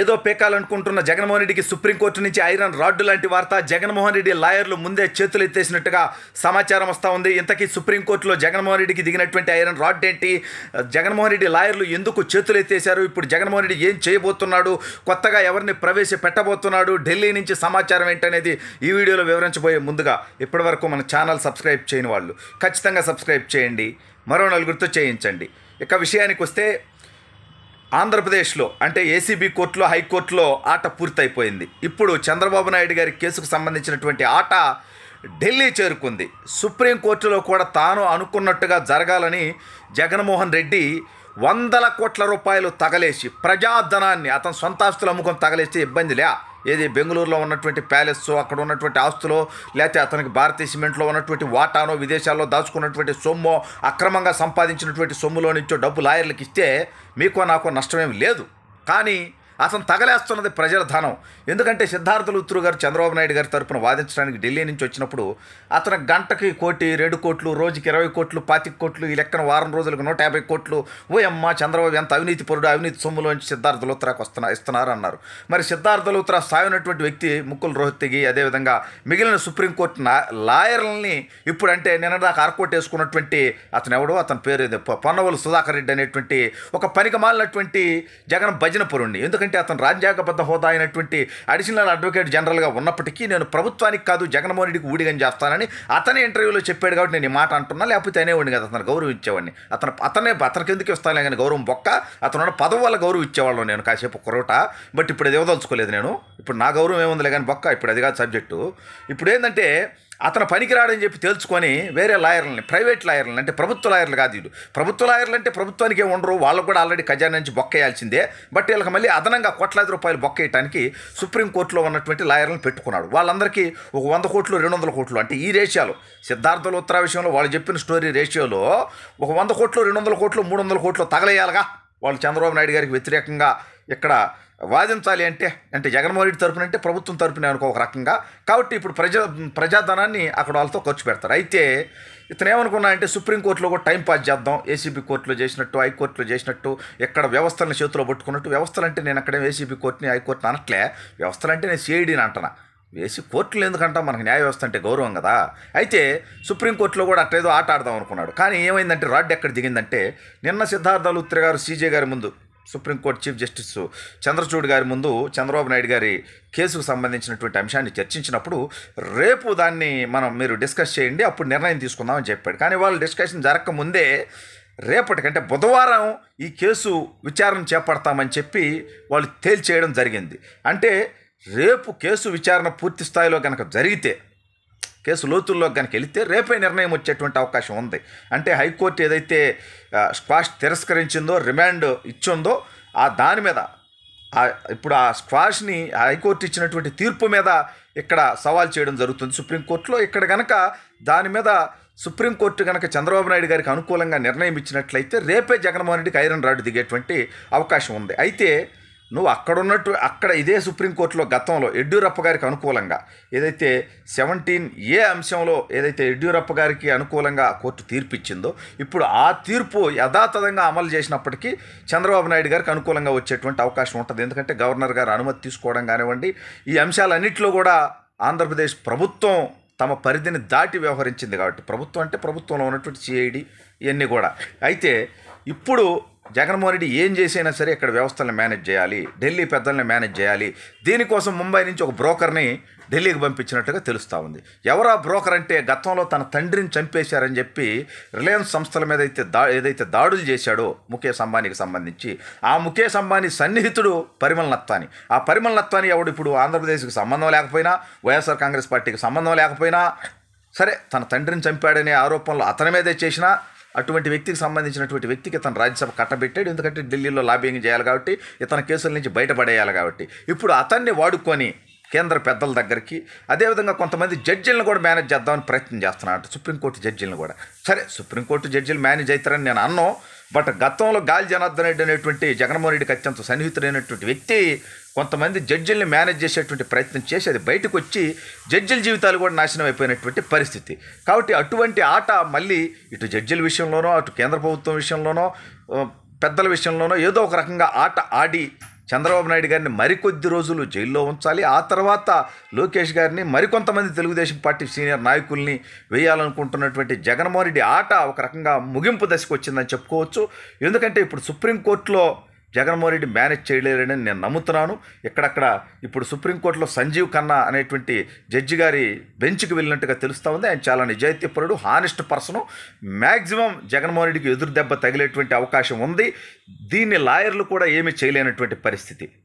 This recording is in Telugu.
ఏదో పేకాలనుకుంటున్న జగన్మోహన్ రెడ్డికి సుప్రీంకోర్టు నుంచి ఐరన్ రాడ్డు లాంటి వార్త జగన్మోహన్ రెడ్డి లాయర్లు ముందే చేతులు ఎత్తేసినట్టుగా సమాచారం వస్తూ ఉంది ఇంతకీ సుప్రీంకోర్టులో జగన్మోహన్ రెడ్డికి దిగినటువంటి ఐరన్ రాడ్ ఏంటి జగన్మోహన్ రెడ్డి లాయర్లు ఎందుకు చేతులు ఎత్తేశారు ఇప్పుడు జగన్మోహన్ రెడ్డి ఏం చేయబోతున్నాడు కొత్తగా ఎవరిని ప్రవేశపెట్టబోతున్నాడు ఢిల్లీ నుంచి సమాచారం ఏంటనేది ఈ వీడియోలో వివరించబోయే ముందుగా ఇప్పటివరకు మన ఛానల్ సబ్స్క్రైబ్ చేయని వాళ్ళు ఖచ్చితంగా సబ్స్క్రైబ్ చేయండి మరో నలుగురితో చేయించండి ఇక విషయానికి వస్తే ఆంధ్రప్రదేశ్లో అంటే ఏసీబీ కోర్టులో హైకోర్టులో ఆట పూర్తయిపోయింది ఇప్పుడు చంద్రబాబు నాయుడు గారి కేసుకు సంబంధించినటువంటి ఆట ఢిల్లీ చేరుకుంది సుప్రీంకోర్టులో కూడా తాను అనుకున్నట్టుగా జరగాలని జగన్మోహన్ రెడ్డి వందల కోట్ల రూపాయలు తగలేసి ప్రజాధనాన్ని అతని సొంత ఆస్తులు అమ్ముకొని తగలేస్తే ఇబ్బంది లే ఏది బెంగళూరులో ఉన్నటువంటి ప్యాలెస్ అక్కడ ఉన్నటువంటి ఆస్తులో లేకపోతే అతనికి భారతీయ సిమెంట్లో ఉన్నటువంటి వాటానో విదేశాల్లో దాచుకున్నటువంటి సొమ్ము అక్రమంగా సంపాదించినటువంటి సొమ్ములో నుంచో డబ్బు లాయర్లకు ఇస్తే మీకో నాకో నష్టమేమి లేదు కానీ అతను తగలేస్తున్నది ప్రజల ధనం ఎందుకంటే సిద్ధార్థ లుత్రు గారు చంద్రబాబు నాయుడు గారి తరపున వాదించడానికి ఢిల్లీ నుంచి వచ్చినప్పుడు అతను గంటకి కోటి రెండు కోట్లు రోజుకి ఇరవై కోట్లు పాతిక కోట్లు ఈ లెక్కన వారం రోజులకు నూట యాభై కోట్లు ఓ అమ్మ చంద్రబాబు ఎంత అవినీతి పరుడు అవినీతి సొమ్ములోంచి సిద్ధార్థ లుత్రాకు వస్తున్నా ఇస్తున్నారు అన్నారు మరి సిద్ధార్థ లుత్రా సాయున్నటువంటి వ్యక్తి ముక్కులు రోహిత్గి అదేవిధంగా మిగిలిన సుప్రీంకోర్టు లాయర్లని ఇప్పుడు అంటే దాకా ఆర్కోట్ వేసుకున్నటువంటి అతను ఎవడో అతని పేరు పొన్నవలు సుధాకర్ రెడ్డి అనేటువంటి ఒక పనికి మాలినటువంటి జగన్ భజన పరుణ్ణి ఎందుకంటే ఎందుకంటే అతను రాజ్యాంగబద్ధ హోదా అయినటువంటి అడిషనల్ అడ్వకేట్ జనరల్గా ఉన్నప్పటికీ నేను ప్రభుత్వానికి కాదు జగన్మోహన్ రెడ్డికి ఊడిగని చేస్తానని అతనే ఇంటర్వ్యూలో చెప్పాడు కాబట్టి నేను ఈ మాట అంటున్నా లేకపోతే అనేవాడిని కదా అతను గౌరవం ఇచ్చేవాడిని అతను అతనే అతనికి ఎందుకు ఇస్తాను కానీ గౌరవం బొక్క అతను పదవి వల్ల గౌరవం ఇచ్చేవాళ్ళం నేను కాసేపు కొరవట బట్ ఇప్పుడు అది ఇవ్వదలుచుకోలేదు నేను ఇప్పుడు నా గౌరవం ఏముంది కానీ బొక్క ఇప్పుడు అది కాదు సబ్జెక్టు ఇప్పుడు ఏంటంటే అతను పనికిరాడని చెప్పి తేల్చుకొని వేరే లాయర్లని ప్రైవేట్ లాయర్లని అంటే ప్రభుత్వ లాయర్లు కాదు వీడు ప్రభుత్వ లాయర్లు అంటే ప్రభుత్వానికి ఏమి ఉండరు వాళ్ళకు కూడా ఆల్రెడీ ఖజానా నుంచి బొక్కేయాల్సిందే బట్ వీళ్ళకి మళ్ళీ అదనంగా కోట్లాది రూపాయలు బొక్కేయటానికి సుప్రీంకోర్టులో ఉన్నటువంటి లాయర్లను పెట్టుకున్నాడు వాళ్ళందరికీ ఒక వంద కోట్లు రెండు వందల కోట్లు అంటే ఈ రేషియాలో సిద్ధార్థుల ఉత్తరా విషయంలో వాళ్ళు చెప్పిన స్టోరీ రేషియోలో ఒక వంద కోట్లు రెండు వందల కోట్లు మూడు వందల కోట్లు తగలేయాలిగా వాళ్ళు చంద్రబాబు నాయుడు గారికి వ్యతిరేకంగా ఇక్కడ వాదించాలి అంటే అంటే జగన్మోహన్ రెడ్డి తరపున అంటే ప్రభుత్వం తరపున అనుకో ఒక రకంగా కాబట్టి ఇప్పుడు ప్రజా ప్రజాధనాన్ని అక్కడ వాళ్ళతో ఖర్చు పెడతారు అయితే ఇతను ఏమనుకున్నా అంటే సుప్రీంకోర్టులో కూడా టైం పాస్ చేద్దాం ఏసీబీ కోర్టులో చేసినట్టు హైకోర్టులో చేసినట్టు ఎక్కడ వ్యవస్థలను చేతిలో పట్టుకున్నట్టు వ్యవస్థలు అంటే నేను అక్కడే ఏసీబీ కోర్టుని హైకోర్టుని అనట్లే వ్యవస్థలు అంటే నేను సిఐడిని అంటనా వేసి కోర్టులు ఎందుకంటా మనకు న్యాయ వ్యవస్థ అంటే గౌరవం కదా అయితే సుప్రీంకోర్టులో కూడా అట్లేదో ఆట ఆడదాం అనుకున్నాడు కానీ ఏమైందంటే రాడ్ ఎక్కడ దిగిందంటే నిన్న సిద్ధార్థ లూత్రి గారు సీజే గారి ముందు సుప్రీంకోర్టు చీఫ్ జస్టిస్ చంద్రచూడ్ గారి ముందు చంద్రబాబు నాయుడు గారి కేసుకు సంబంధించినటువంటి అంశాన్ని చర్చించినప్పుడు రేపు దాన్ని మనం మీరు డిస్కస్ చేయండి అప్పుడు నిర్ణయం తీసుకుందామని చెప్పాడు కానీ వాళ్ళు డిస్కషన్ జరగకముందే రేపటికంటే బుధవారం ఈ కేసు విచారణ చేపడతామని చెప్పి వాళ్ళు తేల్చేయడం జరిగింది అంటే రేపు కేసు విచారణ పూర్తి స్థాయిలో కనుక జరిగితే కేసు లోతుల్లో కనుక వెళితే రేపే నిర్ణయం వచ్చేటువంటి అవకాశం ఉంది అంటే హైకోర్టు ఏదైతే స్క్వాష్ తిరస్కరించిందో రిమాండ్ ఇచ్చిందో ఆ దాని మీద ఇప్పుడు ఆ స్క్వాష్ని హైకోర్టు ఇచ్చినటువంటి తీర్పు మీద ఇక్కడ సవాల్ చేయడం జరుగుతుంది సుప్రీంకోర్టులో ఇక్కడ కనుక దాని మీద సుప్రీంకోర్టు కనుక చంద్రబాబు నాయుడు గారికి అనుకూలంగా నిర్ణయం ఇచ్చినట్లయితే రేపే జగన్మోహన్ రెడ్డికి ఐరన్ రాడ్ దిగేటువంటి అవకాశం ఉంది అయితే నువ్వు అక్కడున్నట్టు అక్కడ ఇదే సుప్రీంకోర్టులో గతంలో యడ్యూరప్ప గారికి అనుకూలంగా ఏదైతే సెవెంటీన్ ఏ అంశంలో ఏదైతే యడ్యూరప్ప గారికి అనుకూలంగా కోర్టు తీర్పిచ్చిందో ఇప్పుడు ఆ తీర్పు యథాతథంగా అమలు చేసినప్పటికీ చంద్రబాబు నాయుడు గారికి అనుకూలంగా వచ్చేటువంటి అవకాశం ఉంటుంది ఎందుకంటే గవర్నర్ గారు అనుమతి తీసుకోవడం కానివ్వండి ఈ అంశాలన్నింటిలో కూడా ఆంధ్రప్రదేశ్ ప్రభుత్వం తమ పరిధిని దాటి వ్యవహరించింది కాబట్టి ప్రభుత్వం అంటే ప్రభుత్వంలో ఉన్నటువంటి సిఐడి ఇవన్నీ కూడా అయితే ఇప్పుడు జగన్మోహన్ రెడ్డి ఏం చేసైనా సరే ఇక్కడ వ్యవస్థలను మేనేజ్ చేయాలి ఢిల్లీ పెద్దల్ని మేనేజ్ చేయాలి దీనికోసం ముంబై నుంచి ఒక బ్రోకర్ని ఢిల్లీకి పంపించినట్టుగా తెలుస్తూ ఉంది ఎవరా బ్రోకర్ అంటే గతంలో తన తండ్రిని చంపేశారని చెప్పి రిలయన్స్ సంస్థల మీద అయితే దా ఏదైతే దాడులు చేశాడో ముఖేష్ అంబానీకి సంబంధించి ఆ ముఖేష్ అంబానీ సన్నిహితుడు పరిమల్ నత్వాని ఆ పరిమల్ నత్వాని ఎవడు ఇప్పుడు ఆంధ్రప్రదేశ్కి సంబంధం లేకపోయినా వైఎస్ఆర్ కాంగ్రెస్ పార్టీకి సంబంధం లేకపోయినా సరే తన తండ్రిని చంపాడనే ఆరోపణలు అతని మీదే చేసినా అటువంటి వ్యక్తికి సంబంధించినటువంటి వ్యక్తికి ఇతను రాజ్యసభ కట్టబెట్టాడు ఎందుకంటే ఢిల్లీలో లాబింగ్ చేయాలి కాబట్టి ఇతని కేసుల నుంచి బయటపడేయాలి కాబట్టి ఇప్పుడు అతన్ని వాడుకొని కేంద్ర పెద్దల దగ్గరికి అదేవిధంగా కొంతమంది జడ్జీలను కూడా మేనేజ్ చేద్దామని ప్రయత్నం చేస్తున్నారట సుప్రీంకోర్టు జడ్జీలను కూడా సరే సుప్రీంకోర్టు జడ్జీలు మేనేజ్ అవుతారని నేను అన్నాను బట్ గతంలో గాలి జనార్దన్ రెడ్డి అనేటువంటి జగన్మోహన్ రెడ్డికి అత్యంత సన్నిహితుడైనటువంటి వ్యక్తి కొంతమంది జడ్జిల్ని మేనేజ్ చేసేటువంటి ప్రయత్నం చేసి అది బయటకు వచ్చి జడ్జిల జీవితాలు కూడా నాశనం అయిపోయినటువంటి పరిస్థితి కాబట్టి అటువంటి ఆట మళ్ళీ ఇటు జడ్జిల విషయంలోనో అటు కేంద్ర ప్రభుత్వం విషయంలోనో పెద్దల విషయంలోనో ఏదో ఒక రకంగా ఆట ఆడి చంద్రబాబు నాయుడు గారిని మరికొద్ది రోజులు జైల్లో ఉంచాలి ఆ తర్వాత లోకేష్ గారిని మరికొంతమంది తెలుగుదేశం పార్టీ సీనియర్ నాయకుల్ని వేయాలనుకుంటున్నటువంటి జగన్మోహన్ రెడ్డి ఆట ఒక రకంగా ముగింపు దశకు వచ్చిందని చెప్పుకోవచ్చు ఎందుకంటే ఇప్పుడు సుప్రీంకోర్టులో జగన్మోహన్ రెడ్డి మేనేజ్ చేయలేరని నేను నమ్ముతున్నాను ఇక్కడక్కడ ఇప్పుడు సుప్రీంకోర్టులో సంజీవ్ ఖన్నా అనేటువంటి జడ్జి గారి బెంచ్కి వెళ్ళినట్టుగా తెలుస్తూ ఉంది ఆయన చాలా నిజాయితీపరుడు హానెస్ట్ పర్సను మ్యాక్సిమం జగన్మోహన్ రెడ్డికి ఎదురు దెబ్బ తగిలేటువంటి అవకాశం ఉంది దీన్ని లాయర్లు కూడా ఏమీ చేయలేనటువంటి పరిస్థితి